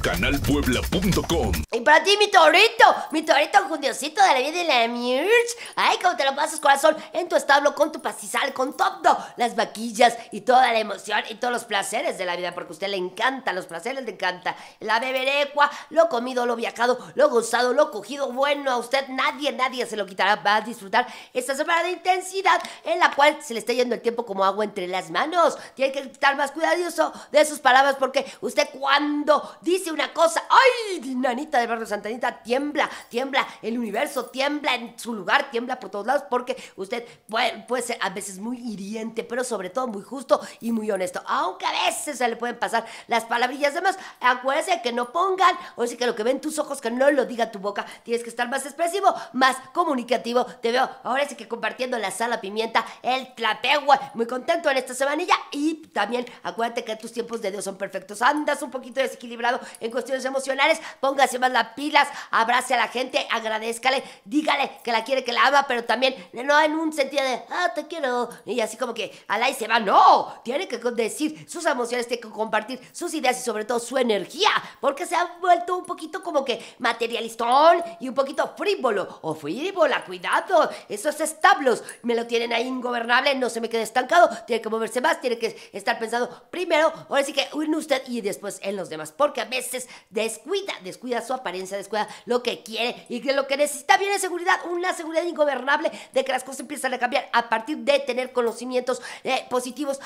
canalpuebla.com. Y para ti, mi torito, mi torito judiosito de la vida de la Mirch. Ay, cómo te lo pasas, corazón, en tu establo, con tu pastizal, con todo, las vaquillas y toda la emoción y todos los placeres de la vida, porque a usted le encanta, los placeres le encanta. La beberecua, lo comido, lo viajado, lo gozado, lo cogido. Bueno, a usted nadie, nadie se lo quitará. Va a disfrutar esta semana de intensidad en la cual se le está yendo el tiempo como agua entre las manos. Tiene que estar más cuidadoso de sus palabras, porque usted cuando dice una cosa. ¡Ay! Nanita de barrio Santanita tiembla, tiembla, el universo tiembla en su lugar, tiembla por todos lados, porque usted puede, ser a veces muy hiriente, pero sobre todo muy justo y muy honesto. Aunque a veces se le pueden pasar las palabrillas. Además, acuérdese que no pongan, o sea que lo que ven tus ojos, que no lo diga tu boca. Tienes que estar más expresivo, más comunicativo. Te veo ahora sí que compartiendo la sala pimienta, el tlapegua. Muy contento en esta semanilla. Y también acuérdate que tus tiempos de Dios son perfectos. Andas un poquito desequilibrado en cuestiones emocionales, póngase más las pilas, abrace a la gente, agradezcale, dígale que la quiere, que la ama, pero también no en un sentido de, ah, te quiero, y así como que al aire se va, no, tiene que decir sus emociones, tiene que compartir sus ideas y sobre todo su energía, porque se ha vuelto un poquito como que materialistón y un poquito frívolo o frívola, cuidado, esos establos me lo tienen ahí ingobernable, no se me quede estancado, tiene que moverse más, tiene que estar pensando primero, ahora sí que en usted y después en los demás, porque a veces descuida, descuida su apariencia, descuida lo que quiere y lo que necesita viene seguridad, una seguridad ingobernable de que las cosas empiezan a cambiar a partir de tener conocimientos eh, positivos.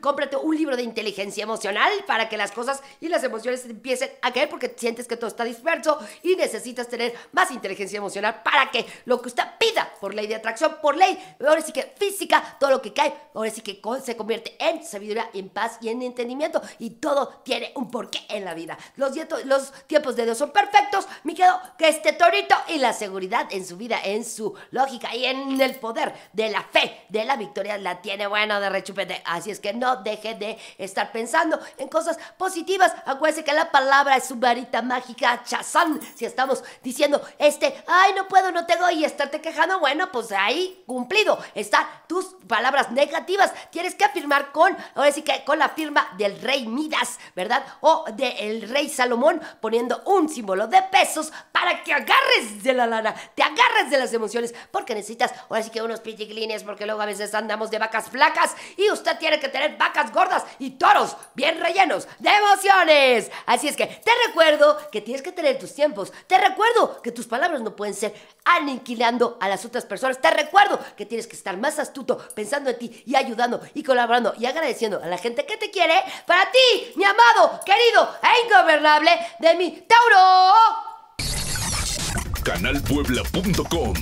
Cómprate un libro de inteligencia emocional para que las cosas y las emociones empiecen a caer porque sientes que todo está disperso y necesitas tener más inteligencia emocional para que lo que usted pida por ley de atracción, por ley, ahora sí que física, todo lo que cae, ahora sí que se convierte en sabiduría, en paz y en entendimiento y todo tiene un porqué en la vida los, tiempos de Dios son perfectos, me quedo que este torito y la seguridad en su vida, en su lógica y en el poder de la fe, de la victoria, la tiene bueno de rechupete. Así es que no deje de estar pensando en cosas positivas. Acuérdese que la palabra es su varita mágica, chazán. Si estamos diciendo, este, ay, no puedo, no tengo, y estarte quejando, bueno, pues ahí cumplido. Están tus palabras negativas. Tienes que afirmar con, ahora sí que con la firma del rey Midas, ¿verdad? O del rey rey Salomón poniendo un símbolo de pesos para que agarres de la lana, te agarres de las emociones, porque necesitas ahora sí que unos pitiglines, porque luego a veces andamos de vacas flacas y usted tiene que tener vacas gordas y toros bien rellenos de emociones. Así es que te recuerdo que tienes que tener tus tiempos, te recuerdo que tus palabras no pueden ser aniquilando a las otras personas, te recuerdo que tienes que estar más astuto pensando en ti y ayudando y colaborando y agradeciendo a la gente que te quiere para ti, mi amado, querido en ingobernable de mi Tauro. Canalpuebla.com